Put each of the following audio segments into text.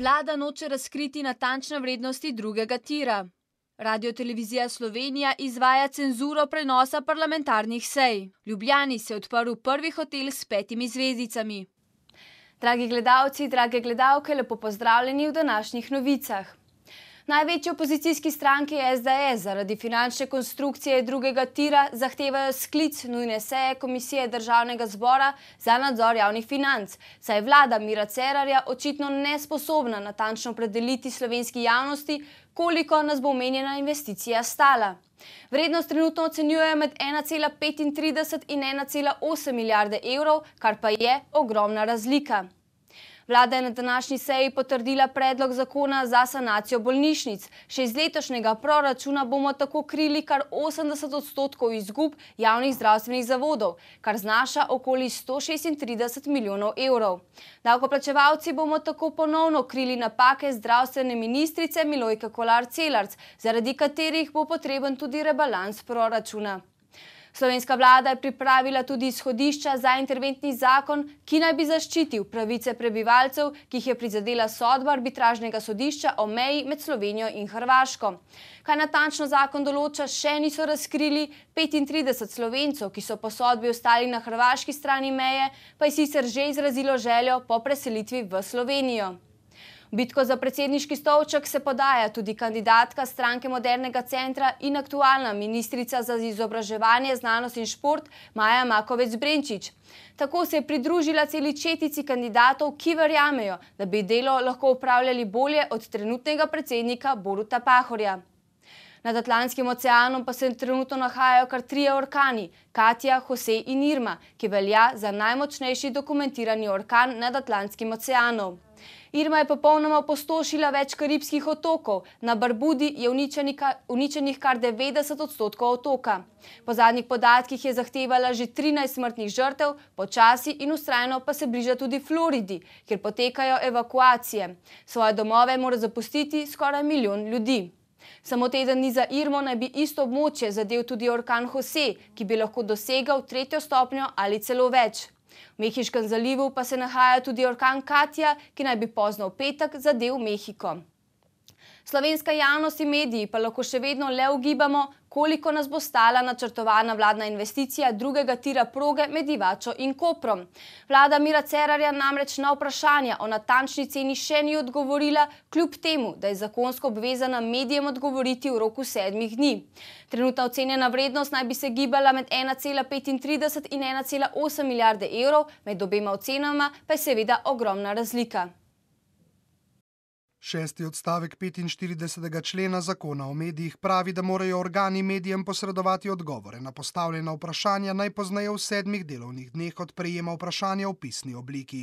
Vlada noče razkriti natančne vrednosti drugega tira. Radio televizija Slovenija izvaja cenzuro prenosa parlamentarnih sej. Ljubljani se je odprl prvi hotel s petimi zvezdicami. Dragi gledalci, drage gledalke, lepo pozdravljeni v današnjih novicah. Največji opozicijski stranki SDS zaradi finančne konstrukcije drugega tira zahtevajo sklic nujne seje Komisije državnega zbora za nadzor javnih financ. Saj je vlada Mira Cerarja očitno nesposobna natančno predeliti slovenski javnosti, koliko nas bo omenjena investicija stala. Vrednost trenutno ocenjujejo med 1,35 in 1,8 milijarde evrov, kar pa je ogromna razlika. Vlada je na današnji seji potrdila predlog zakona za sanacijo bolnišnic. Še iz letošnjega proračuna bomo tako krili kar 80 odstotkov izgub javnih zdravstvenih zavodov, kar znaša okoli 136 milijonov evrov. Davkoplačevalci bomo tako ponovno krili napake zdravstvene ministrice Milojka Kolar-Celarc, zaradi katerih bo potreben tudi rebalans proračuna. Slovenska vlada je pripravila tudi izhodišča za interventni zakon, ki naj bi zaščitil pravice prebivalcev, ki jih je prizadela sodba arbitražnega sodišča o meji med Slovenijo in Hrvaško. Kaj natančno zakon določa, še niso razkrili. 35 slovencev, ki so po sodbi ostali na hrvaški strani meje, pa je sicer že izrazilo željo po preselitvi v Slovenijo. Bitko za predsedniški stolček se podaja tudi kandidatka stranke Modernega centra in aktualna ministrica za izobraževanje, znanost in šport Maja Makovec-Brenčič. Tako se je pridružila celi četici kandidatov, ki verjamejo, da bi delo lahko upravljali bolje od trenutnega predsednika Boruta Pahorja. Nad Atlantskim oceanom pa se trenutno nahajajo kar trije orkani, Katja, Jose in Irma, ki velja za najmočnejši dokumentirani orkan nad Atlantskim oceanom. Irma je popolnoma opustošila več karibskih otokov, na Barbudi je uničenih kar 90 odstotkov otoka. Po zadnjih podatkih je zahtevala že 13 smrtnih žrtev, počasi in ustrajno pa se bliža tudi Floridi, kjer potekajo evakuacije. Svoje domove mora zapustiti skoraj milijon ljudi. Samo teden ni za Irmo naj bi isto območje zadev tudi orkan Jose, ki bi lahko dosegal tretjo stopnjo ali celo več. V Mehiškem zalivu pa se nahaja tudi orkan Katja, ki naj bi pozno v petek zadel Mehiko. Slovenska javnost in mediji pa lahko še vedno le ugibamo, koliko nas bo stala načrtovana vladna investicija drugega tira proge med Ivačo in Koprom. Vlada Mira Cerarja namreč na vprašanja o natančni ceni še ni odgovorila, kljub temu, da je zakonsko obvezana medijem odgovoriti v roku sedmih dni. Trenutna ocenjena vrednost naj bi se gibala med 1,35 in 1,8 milijarde evrov, med obema ocenama pa je seveda ogromna razlika. Šesti odstavek 45. člena zakona o medijih pravi, da morajo organi medijem posredovati odgovore na postavljena vprašanja najpoznaje v sedmih delovnih dneh od prejema vprašanja v pisni obliki.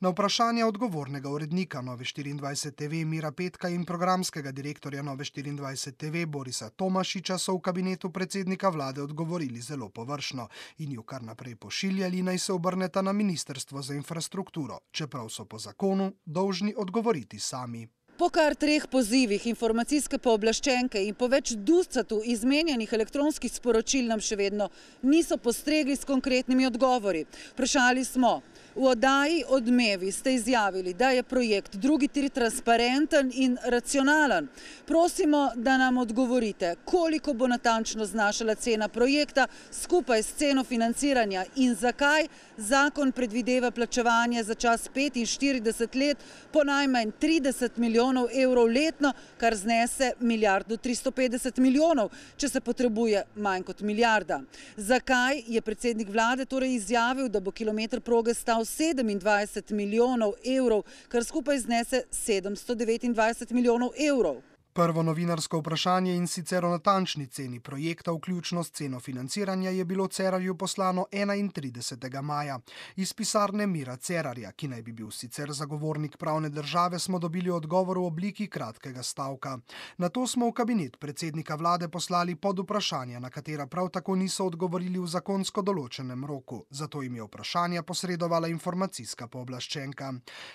Na vprašanja odgovornega urednika Nove 24 TV Mira Petka in programskega direktorja Nove 24 TV Borisa Tomašiča so v kabinetu predsednika vlade odgovorili zelo površno in jo kar naprej pošiljali naj se obrneta na Ministrstvo za infrastrukturo, čeprav so po zakonu dolžni odgovoriti sami. Mi. Po kar treh pozivih informacijske pooblaščenke in po več ducatu izmenjenih elektronskih sporočil nam še vedno niso postregli s konkretnimi odgovori. Vprašali smo, V odaji odmevi ste izjavili, da je projekt drugi tri transparenten in racionalen. Prosimo, da nam odgovorite, koliko bo natančno znašala cena projekta skupaj s ceno financiranja in zakaj zakon predvideva plačevanje za čas 45 let po najmanj 30 milijonov evrov letno, kar znese milijardo 350 milijonov, če se potrebuje manj kot milijarda. Zakaj je predsednik vlade torej izjavil, da bo kilometr proge stal dal 27 milijonov evrov, kar skupaj znese 729 milijonov evrov. Prvo novinarsko vprašanje in sicer o natančni ceni projekta, vključno s ceno financiranja, je bilo Cerarju poslano 31. maja. Iz pisarne Mira Cerarja, ki naj bi bil sicer zagovornik pravne države, smo dobili odgovor v obliki kratkega stavka. Na to smo v kabinet predsednika vlade poslali pod vprašanja, na katera prav tako niso odgovorili v zakonsko določenem roku. Zato jim je vprašanja posredovala informacijska pooblaščenka.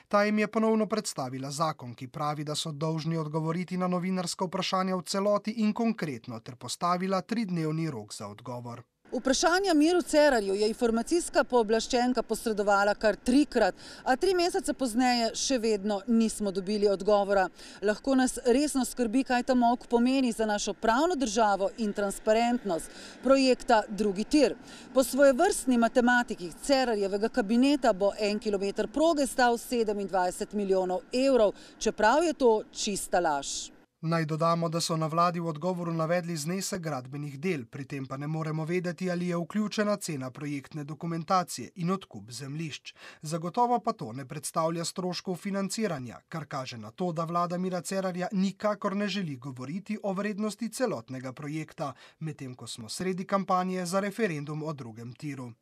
Ta jim je ponovno predstavila zakon, ki pravi, da so dolžni odgovoriti na novinarstvo novinarska vprašanja v celoti in konkretno ter postavila tridnevni rok za odgovor. Vprašanja Miru Cerarju je informacijska pooblaščenka posredovala kar trikrat, a tri mesece pozneje še vedno nismo dobili odgovora. Lahko nas resno skrbi, kaj ta mok pomeni za našo pravno državo in transparentnost projekta Drugi tir. Po svoje vrstni matematiki Cerarjevega kabineta bo en kilometr proge stal 27 milijonov evrov, čeprav je to čista laž. Naj dodamo, da so na vladi v odgovoru navedli znesek gradbenih del, pri tem pa ne moremo vedeti, ali je vključena cena projektne dokumentacije in odkup zemlišč. Zagotovo pa to ne predstavlja stroškov financiranja, kar kaže na to, da vlada Mira Cerarja nikakor ne želi govoriti o vrednosti celotnega projekta, medtem ko smo sredi kampanje za referendum o drugem tiru.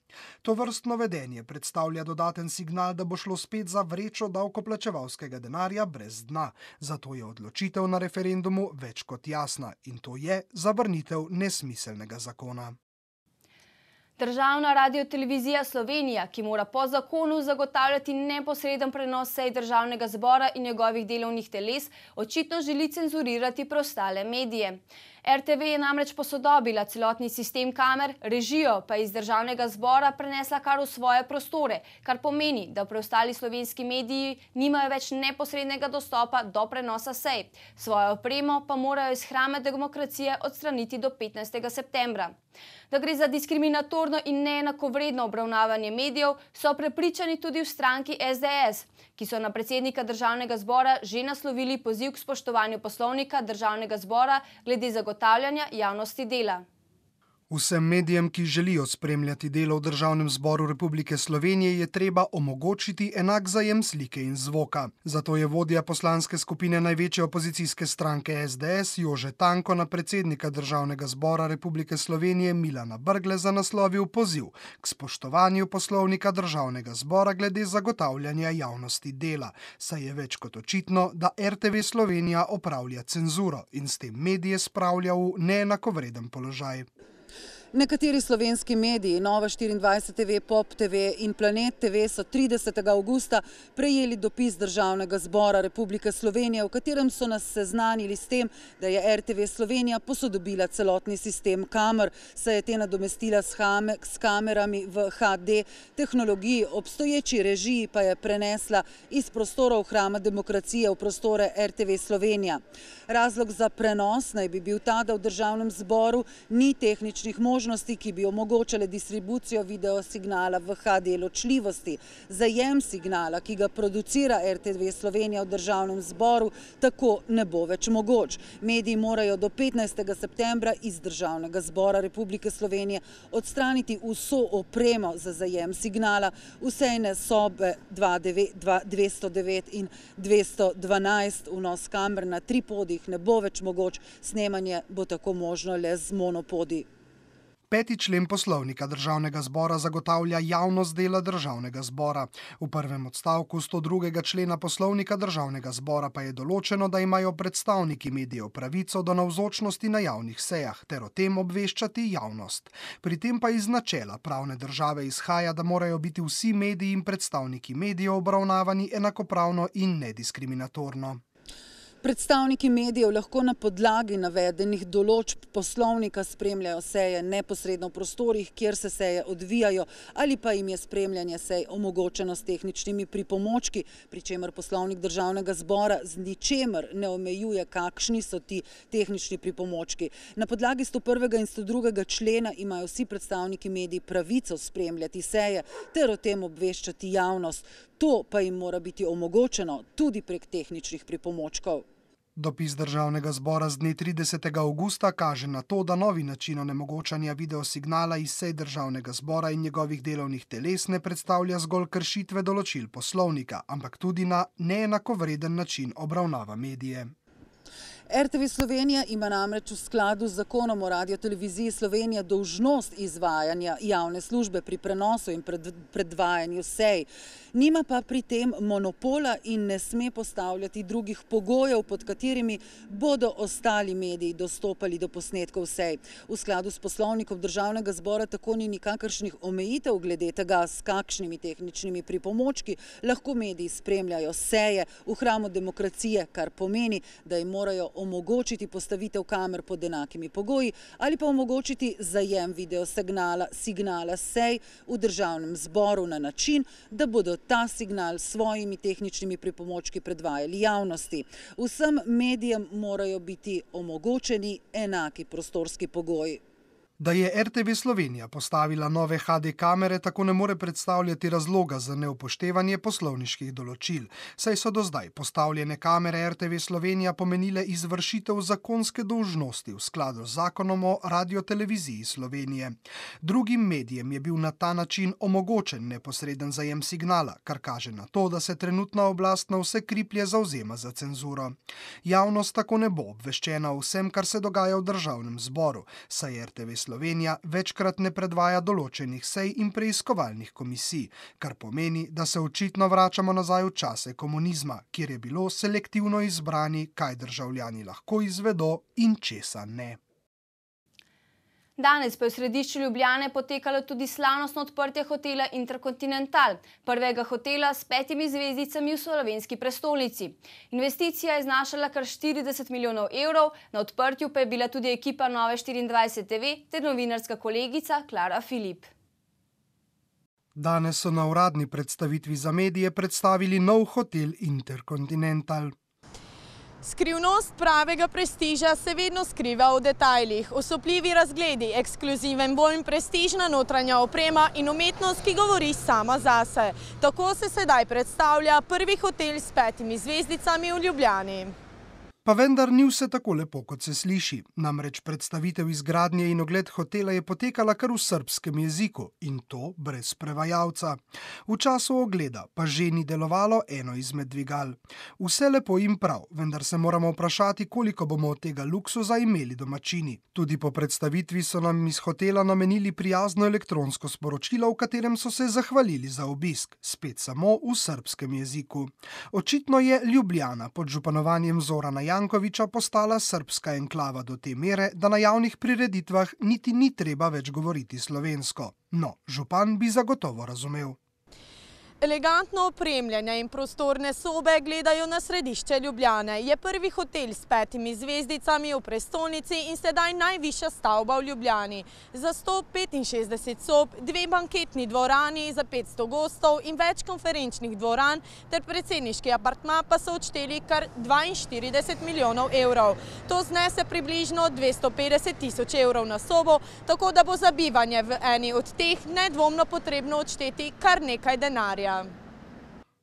To vrstno vedenje predstavlja dodaten signal, da bo šlo spet za vrečo davkoplačevalskega denarja brez dna. Zato je odločitev na referendumu več kot jasna in to je zavrnitev nesmiselnega zakona. Državna radiotelevizija Slovenija, ki mora po zakonu zagotavljati neposreden prenos sej državnega zbora in njegovih delovnih teles, očitno želi cenzurirati preostale medije. RTV je namreč posodobila celotni sistem kamer, režijo pa je iz državnega zbora prenesla kar v svoje prostore, kar pomeni, da preostali slovenski mediji nimajo več neposrednega dostopa do prenosa sej. Svojo opremo pa morajo iz hrame demokracije odstraniti do 15. septembra. Da gre za diskriminatorno in neenakovredno obravnavanje medijev, so prepričani tudi v stranki SDS, ki so na predsednika državnega zbora že naslovili poziv k spoštovanju poslovnika državnega zbora glede zagotavljanja javnosti dela. Vsem medijem, ki želijo spremljati delo v Državnem zboru Republike Slovenije, je treba omogočiti enak zajem slike in zvoka. Zato je vodja poslanske skupine največje opozicijske stranke SDS Jože Tanko na predsednika Državnega zbora Republike Slovenije Milana Brgle za naslovil poziv k spoštovanju poslovnika Državnega zbora glede zagotavljanja javnosti dela. Saj je več kot očitno, da RTV Slovenija opravlja cenzuro in s tem medije spravlja v neenakovreden položaj. Nekateri slovenski mediji, Nova 24 TV, Pop TV in Planet TV so 30. augusta prejeli dopis Državnega zbora Republike Slovenije, v katerem so nas seznanili s tem, da je RTV Slovenija posodobila celotni sistem kamer, se je te nadomestila s kamerami v HD tehnologiji, obstoječi režiji pa je prenesla iz prostorov hrama demokracije v prostore RTV Slovenija. Razlog za prenos naj bi bil ta, da v Državnem zboru ni tehničnih možnosti, možnosti, ki bi omogočale distribucijo videosignala v HD ločljivosti. Zajem signala, ki ga producira RTV Slovenija v državnem zboru, tako ne bo več mogoč. Mediji morajo do 15. septembra iz državnega zbora Republike Slovenije odstraniti vso opremo za zajem signala, vsejne sobe 209 in 212 vnos kamer na tri podih ne bo več mogoč, snemanje bo tako možno le z monopodi. Peti člen poslovnika državnega zbora zagotavlja javnost dela državnega zbora. V prvem odstavku 102. člena poslovnika državnega zbora pa je določeno, da imajo predstavniki medijev pravico do navzočnosti na javnih sejah ter o tem obveščati javnost. Pri tem pa iz načela pravne države izhaja, da morajo biti vsi mediji in predstavniki medijev obravnavani enakopravno in nediskriminatorno. Predstavniki medijev lahko na podlagi navedenih določb poslovnika spremljajo seje neposredno v prostorih, kjer se seje odvijajo ali pa jim je spremljanje sej omogočeno s tehničnimi pripomočki, pričemer poslovnik državnega zbora z ničemer ne omejuje, kakšni so ti tehnični pripomočki. Na podlagi 101. in 102. člena imajo vsi predstavniki medij pravico spremljati seje ter o tem obveščati javnost. To pa jim mora biti omogočeno tudi prek tehničnih pripomočkov. Hvala. Dopis državnega zbora z dne 30. augusta kaže na to, da novi način onemogočanja videosignala iz sej državnega zbora in njegovih delovnih teles ne predstavlja zgolj kršitve določil poslovnika, ampak tudi na neenakovreden način obravnava medije. RTV Slovenija ima namreč v skladu z zakonom o radioteleviziji Slovenija dolžnost izvajanja javne službe pri prenosu in predvajanju sej. Nima pa pri tem monopola in ne sme postavljati drugih pogojev, pod katerimi bodo ostali mediji dostopali do posnetkov sej. V skladu s poslovnikom državnega zbora tako ni nikakršnih omejitev glede tega s kakšnimi tehničnimi pripomočki. Lahko mediji spremljajo seje v hramu demokracije, kar pomeni, da jim morajo omogočiti postavitev kamer pod enakimi pogoji ali pa omogočiti zajem videosignala signala sej v državnem zboru na način, da bodo ta signal svojimi tehničnimi pripomočki predvajali javnosti. Vsem medijem morajo biti omogočeni enaki prostorski pogoji. Da je RTV Slovenija postavila nove HD kamere, tako ne more predstavljati razloga za neupoštevanje poslovniških določil, saj so do zdaj postavljene kamere RTV Slovenija pomenile izvršitev zakonske dolžnosti v skladu z zakonom o radioteleviziji Slovenije. Drugim medijem je bil na ta način omogočen neposreden zajem signala, kar kaže na to, da se trenutna oblast na vse kriplje zauzema za cenzuro. Javnost tako ne bo obveščena o vsem, kar se dogaja v državnem zboru, saj RTV. Slovenija večkrat ne predvaja določenih sej in preiskovalnih komisij, kar pomeni, da se očitno vračamo nazaj v čase komunizma, kjer je bilo selektivno izbrani, kaj državljani lahko izvedo in česa ne. Danes pa je v središču Ljubljane potekalo tudi slavnostno odprtje hotela Interkontinental, prvega hotela s petimi zvezdicami v slovenski prestolnici. Investicija je znašala kar 40 milijonov evrov, na odprtju pa je bila tudi ekipa Nove 24 TV ter novinarska kolegica Klara Filip. Danes so na uradni predstavitvi za medije predstavili nov hotel Interkontinental. Skrivnost pravega prestiža se vedno skriva v detajlih. Osopljivi razgledi, ekskluziven bolj in prestižna notranja oprema in umetnost, ki govori sama zase. Tako se sedaj predstavlja prvi hotel s petimi zvezdicami v Ljubljani. Pa vendar ni vse tako lepo, kot se sliši. Namreč predstavitev izgradnje in ogled hotela je potekala kar v srpskem jeziku in to brez prevajalca. V času ogleda pa že ni delovalo eno izmed dvigal. Vse lepo in prav, vendar se moramo vprašati, koliko bomo od tega luksuza imeli domačini. Tudi po predstavitvi so nam iz hotela namenili prijazno elektronsko sporočilo, v katerem so se zahvalili za obisk, spet samo v srpskem jeziku. Očitno je Ljubljana pod županovanjem Zora na Jasno. Jankoviča postala srpska enklava do te mere, da na javnih prireditvah niti ni treba več govoriti slovensko. No, župan bi zagotovo razumel. Elegantno opremljene in prostorne sobe gledajo na središče Ljubljane. Je prvi hotel s petimi zvezdicami v prestolnici in sedaj najvišja stavba v Ljubljani. Za 165 sob, dve banketni dvorani za 500 gostov in več konferenčnih dvoran ter predsedniški apartma pa so odšteli kar 42 milijonov evrov. To znese približno 250 tisoč evrov na sobo, tako da bo za bivanje v eni od teh nedvomno potrebno odšteti kar nekaj denarja denarja.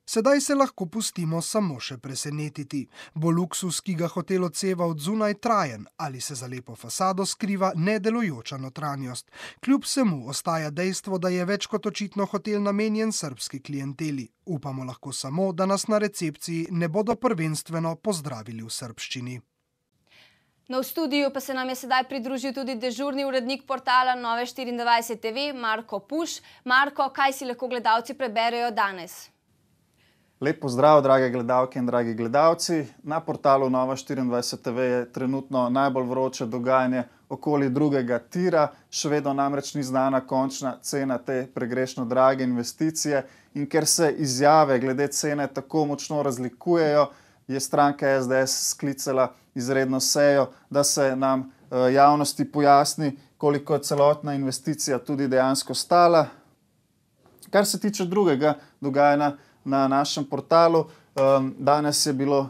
Sedaj se lahko pustimo samo še presenetiti. Bo luksus, ki ga hotel odseva od zunaj, trajen ali se za lepo fasado skriva nedelujoča notranjost. Kljub vsemu ostaja dejstvo, da je več kot očitno hotel namenjen srpski klienteli. Upamo lahko samo, da nas na recepciji ne bodo prvenstveno pozdravili v srbščini. No, v studiu pa se nam je sedaj pridružil tudi dežurni urednik portala Nove 24 TV, Marko Puš. Marko, kaj si lahko gledalci preberejo danes? Lepo zdrav, drage gledalke in dragi gledalci. Na portalu Nova 24 TV je trenutno najbolj vroče dogajanje okoli drugega tira, še vedno namreč ni znana končna cena te pregrešno drage investicije in ker se izjave glede cene tako močno razlikujejo, je stranka SDS sklicala vsega izredno sejo, da se nam eh, javnosti pojasni, koliko je celotna investicija tudi dejansko stala. Kar se tiče drugega dogajanja na našem portalu, danes je bilo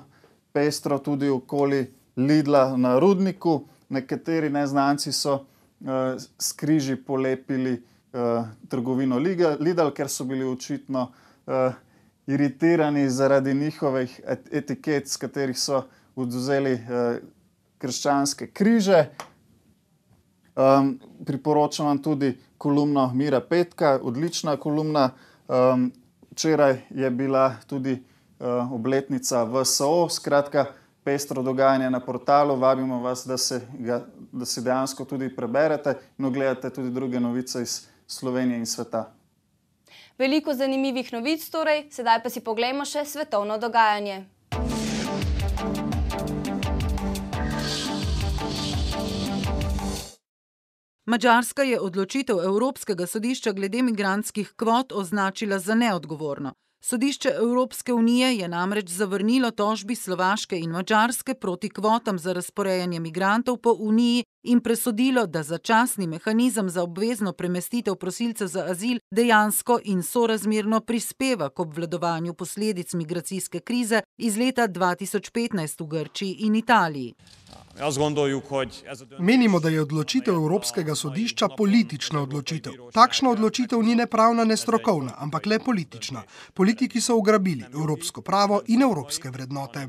pestro tudi okoli Lidla na Rudniku. Nekateri neznanci so eh, skriži polepili eh, trgovino Lidl, ker so bili očitno iritirani zaradi njihovih etiket, s katerih so izgledali oduzeli eh, krščanske križe. Um, priporočam vam tudi kolumno Mira Petka, odlična kolumna. Um, včeraj je bila tudi uh, obletnica VSO, skratka, pestro dogajanje na portalu. Vabimo vas, da se, ga, da se dejansko tudi preberete in ogledate tudi druge novice iz Slovenije in sveta. Veliko zanimivih novic, torej, sedaj pa si poglejmo še svetovno dogajanje. Mačarska je odločitev Evropskega sodišča glede imigranskih kvot označila za neodgovorno. Sodišče Evropske unije je namreč zavrnilo tožbi Slovaške in Mačarske proti kvotam za razporejanje imigrantov po uniji in presodilo, da začasni mehanizem za obvezno premestitev prosilcev za azil dejansko in sorazmerno prispeva k obvladovanju posledic migracijske krize iz leta 2015 v Grčiji in Italiji. Menimo, da je odločitev Evropskega sodišča politična odločitev. Takšna odločitev ni ne pravna, ne strokovna, ampak le politična. Politiki so ugrabili evropsko pravo in evropske vrednote.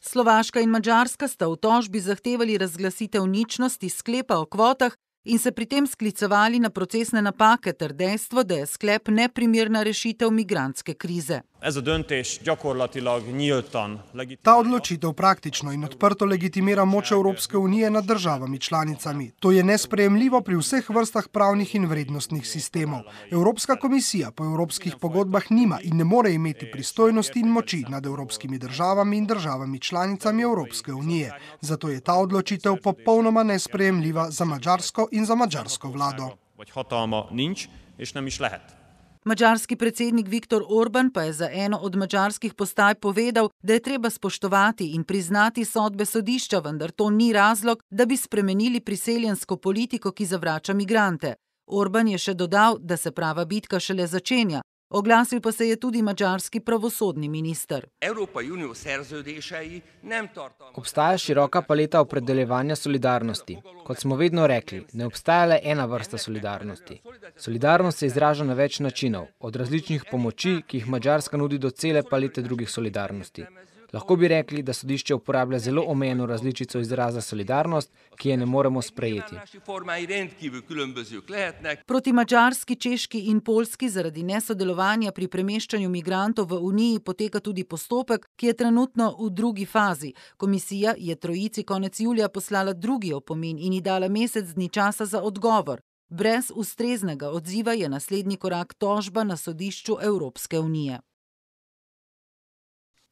Slovaška in Mačarska sta v tožbi zahtevali razglasitev ničnosti sklepa o kvotah in se pri tem sklicovali na procesne napake ter dejstvo, da je sklep neprimerna rešitev migranske krize. Ez a döntés gyakorlatilag nyíltan legitimira. Ta odločitev praktično in odprto legitimira moč Evropske unije nad državami članicami. To je nespremljivo pri vseh vrstah pravnih in vrednostnih sistemov. Evropska komisija po evropskih pogodbah nima in ne more imeti pristojnosti in moči nad evropskimi državami in državami članicami Evropske unije. Zato je ta odločitev popolnoma nespremljiva za mačarsko in za mačarsko vlado. Hotelmo nič, in še ne mišlehet. Mačarski predsednik Viktor Orban pa je za eno od mačarskih postaj povedal, da je treba spoštovati in priznati sodbe sodišča, vendar to ni razlog, da bi spremenili priseljensko politiko, ki zavrača migrante. Orban je še dodal, da se prava bitka šele začenja, Oglasil pa se je tudi mačarski pravosodni minister. Obstaja široka paleta opredeljevanja solidarnosti. Kot smo vedno rekli, ne obstaja le ena vrsta solidarnosti. Solidarnost se izraža na več načinov, od različnih pomoči, ki jih Mačarska nudi do cele palete drugih solidarnosti. Lahko bi rekli, da sodišče uporablja zelo omejeno različico izraza solidarnost, ki je ne moremo sprejeti. Proti mačarski, češki in polski zaradi nesodelovanja pri premeščanju migrantov v Uniji poteka tudi postopek, ki je trenutno v drugi fazi. Komisija je trojici konec julija poslala drugi opomin in ji dala mesec dni časa za odgovor. Brez ustreznega odziva je naslednji korak tožba na sodišču Evropske unije.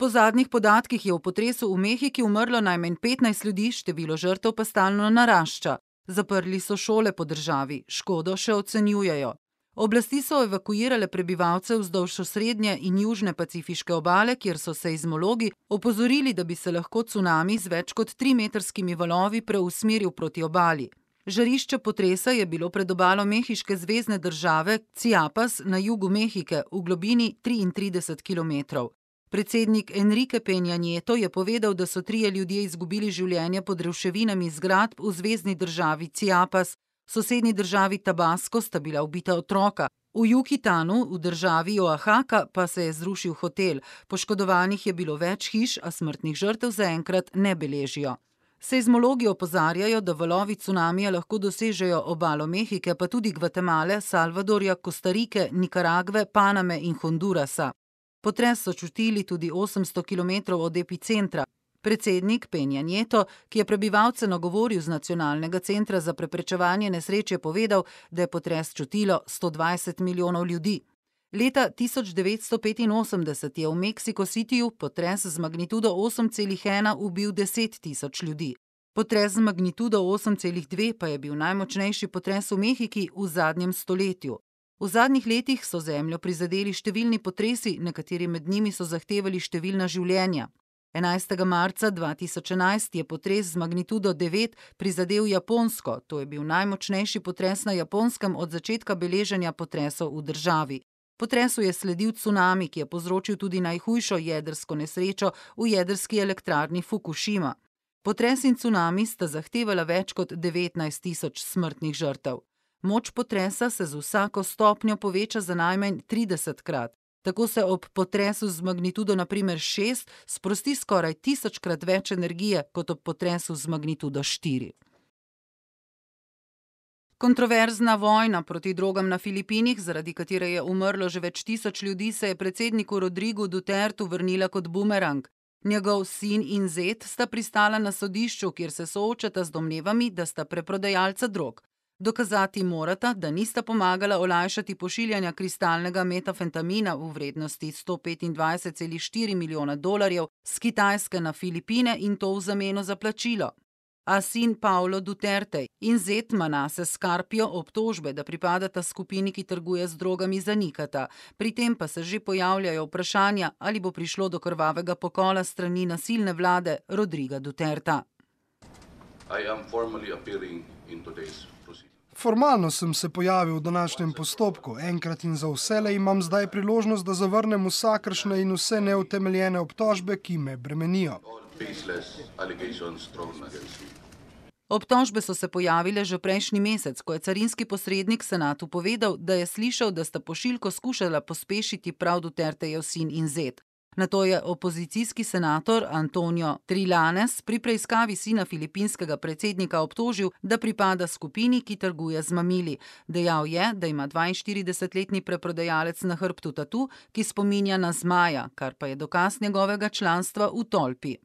Po zadnjih podatkih je v potresu v Mehiki umrlo najmanj 15 ljudi, število žrtev pa stalno narašča. Zaprli so šole po državi, škodo še ocenjujejo. Oblasti so evakuirale prebivalce vzdolž srednje in južne pacifiške obale, kjer so seizmologi opozorili, da bi se lahko cunami z več kot 3-metrskimi valovi preusmeril proti obali. Žarišče potresa je bilo pred obalo mehiške zvezdne države Ciapas na jugu Mehike v globini 33 km. Predsednik Enrique Penjanjeto je povedal, da so trije ljudje izgubili življenje pod revševinami zgradb v zvezdni državi Ciapas, v sosednji državi Tabasko sta bila ubita otroka. V Jukitanu, v državi Oaxaca, pa se je zrušil hotel. Poškodovanih je bilo več hiš, a smrtnih žrtev zaenkrat ne beležijo. Seizmologi opozarjajo, da valovi cunamija lahko dosežejo obalo Mehike, pa tudi Gvatemale, Salvadorja, Kostarike, Nikaragve, Paname in Hondurasa. Potres so čutili tudi 800 km od epicentra. Predsednik Penja Njeto, ki je prebivalce nagovoril z Nacionalnega centra za preprečevanje nesreče, je povedal, da je potres čutilo 120 milijonov ljudi. Leta 1985 je v Mexico Cityju potres z magnitudo 8,1 ubil 10 tisoč ljudi. Potres z magnitudo 8,2 pa je bil najmočnejši potres v Mehiki v zadnjem stoletju. V zadnjih letih so zemljo prizadeli številni potresi, nekateri med njimi so zahtevali številna življenja. 11. marca 2011 je potres z magnitudo 9 prizadel Japonsko, to je bil najmočnejši potres na Japonskem od začetka beleženja potresov v državi. Potresu je sledil cunami, ki je povzročil tudi najhujšo jedrsko nesrečo v jedrski elektrarni Fukushima. Potres in cunami sta zahtevala več kot 19 tisoč smrtnih žrtev. Moč potresa se z vsako stopnjo poveča za najmanj 30 krat. Tako se ob potresu z magnitudo naprimer 6 sprosti skoraj tisočkrat več energije kot ob potresu z magnitudo 4. Kontroverzna vojna proti drogam na Filipinih, zaradi katere je umrlo že več tisoč ljudi, se je predsedniku Rodrigu Dutertu vrnila kot bumerang. Njegov sin in zet sta pristala na sodišču, kjer se soočata z domnevami, da sta preprodajalca drog. Dokazati morata, da nista pomagala olajšati pošiljanja kristalnega metafentamina v vrednosti 125,4 milijona dolarjev z Kitajske na Filipine in to v zameno za plačilo. A sin Paolo Duterte in Zetmana se skarpijo obtožbe, da pripadata skupini, ki trguje z drogami, zanikata, pri tem pa se že pojavljajo vprašanja, ali bo prišlo do krvavega pokola strani nasilne vlade Rodriga Duterta. Formalno sem se pojavil v današnjem postopku. Enkrat in za vsele imam zdaj priložnost, da zavrnem vsakršne in vse neutemeljene obtožbe, ki me bremenijo. Obtožbe so se pojavile že prejšnji mesec, ko je carinski posrednik senatu povedal, da je slišal, da sta pošiljko skušala pospešiti prav do Tertejev sin in zet. Na to je opozicijski senator Antonio Trilanes pri preiskavi sina filipinskega predsednika obtožil, da pripada skupini, ki trguje z mamili. Dejal je, da ima 42-letni preprodajalec na hrbtu tatu, ki spominja na zmaja, kar pa je dokaz njegovega članstva v tolpi.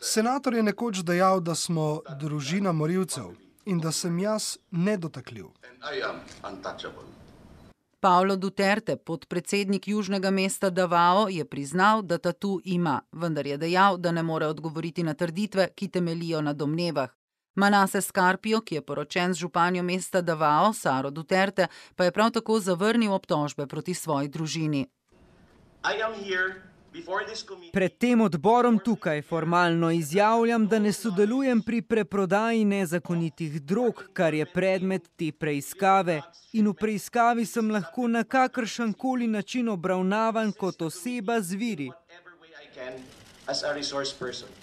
Senator je nekoč dejal, da smo družina morilcev in da sem jaz nedotakljiv. In da sem jaz nedotakljiv. Paulo Duterte, podpredsednik južnega mesta Davao, je priznal, da tatu ima, vendar je dejal, da ne more odgovoriti na trditve, ki temelijo na domnevah. Manase Skarpijo, ki je poročen z županjo mesta Davao, Saro Duterte, pa je prav tako zavrnil obtožbe proti svoji družini. I am here Pred tem odborom tukaj formalno izjavljam, da ne sodelujem pri preprodaji nezakonitih drog, kar je predmet te preiskave. In v preiskavi sem lahko na kakršen koli način obravnavan kot oseba z viri. Thank you.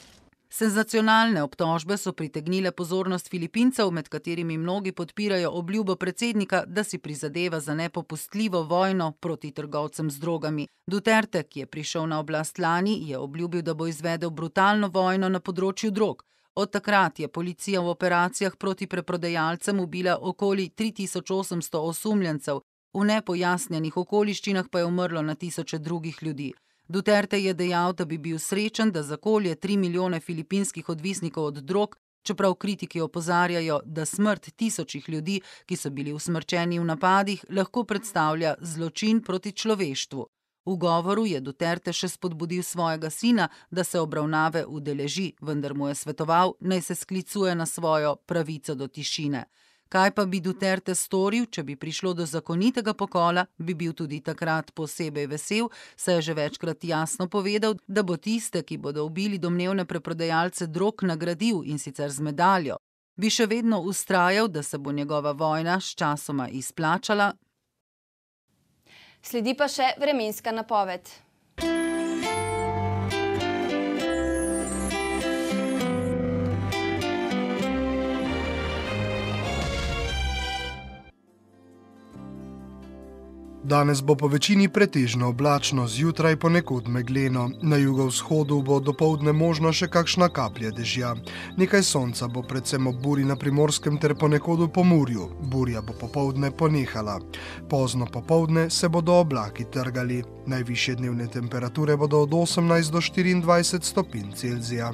Senzacionalne obtožbe so pritegnile pozornost Filipincev, med katerimi mnogi podpirajo obljubo predsednika, da si prizadeva za nepopustljivo vojno proti trgovcem z drogami. Duterte, ki je prišel na oblast lani, je obljubil, da bo izvedel brutalno vojno na področju drog. Od takrat je policija v operacijah proti preprodajalcem ubila okoli 3800 osumljencev, v nepojasnjenih okoliščinah pa je umrlo na tisoče drugih ljudi. Duterte je dejal, da bi bil srečen, da zakolje tri milijone filipinskih odvisnikov od drog, čeprav kritiki opozarjajo, da smrt tisočih ljudi, ki so bili usmrčeni v napadih, lahko predstavlja zločin proti človeštvu. V govoru je Duterte še spodbudil svojega sina, da se obravnave udeleži, vendar mu je svetoval, naj se sklicuje na svojo pravico do tišine. Kaj pa bi Duterte storil, če bi prišlo do zakonitega pokola, bi bil tudi takrat posebej vesel, saj je že večkrat jasno povedal, da bo tiste, ki bodo ubili domnevne preprodajalce drog, nagradil in sicer z medaljo. Bi še vedno ustrajal, da se bo njegova vojna s časoma izplačala. Sledi pa še vremenska napoved. Danes bo po večini pretežno oblačno, zjutraj ponekod megleno, na jugovzhodu bo do povdne možno še kakšna kaplja dežja. Nekaj sonca bo predvsem ob buri na primorskem ter ponekod v pomorju, burja bo popovdne ponehala. Pozno popovdne se bodo oblaki trgali, najviše dnevne temperature bodo od 18 do 24 stopinj Celzija.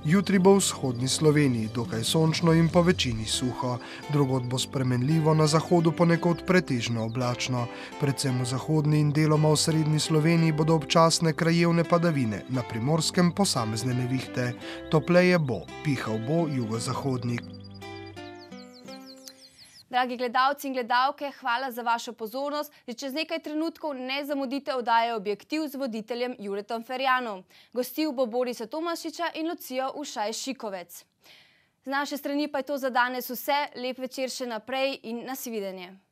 Jutri bo v vzhodni Sloveniji dokaj sončno in po večini suho, drugod bo spremenljivo, na zahodu ponekod pretežno oblačno. Predvsem v zahodni in deloma v srednji Sloveniji bodo občasne krajevne padavine, na primorskem posamezne nevihte. Topleje bo, pihal bo jugozahodnik. Dragi gledalci in gledalke, hvala za vašo pozornost. Že čez nekaj trenutkov ne zamudite oddaje objektiv z voditeljem Juretom Ferjanom. Gostil bo Borisa Tomašiča in Lucijo Ušaj Šikovec. Z naše strani pa je to za danes vse. Lep večer še naprej in nasvidenje.